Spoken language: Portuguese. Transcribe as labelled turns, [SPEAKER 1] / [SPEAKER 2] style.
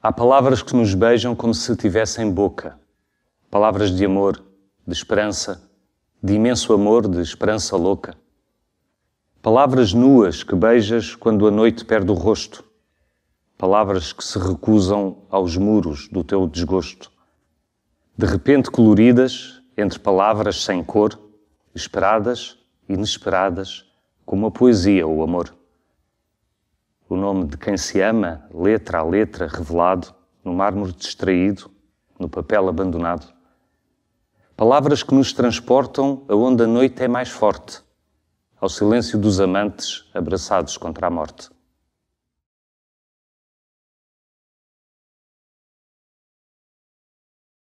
[SPEAKER 1] Há
[SPEAKER 2] palavras que nos beijam como se tivessem boca. Palavras de amor, de esperança, de imenso amor, de esperança louca. Palavras nuas que beijas quando a noite perde o rosto. Palavras que se recusam aos muros do teu desgosto. De repente coloridas, entre palavras sem cor, esperadas, inesperadas, como a poesia, ou o amor o nome de quem se ama, letra a letra, revelado, no mármore distraído, no papel abandonado. Palavras que nos transportam aonde a noite é mais forte, ao silêncio dos amantes abraçados contra a morte.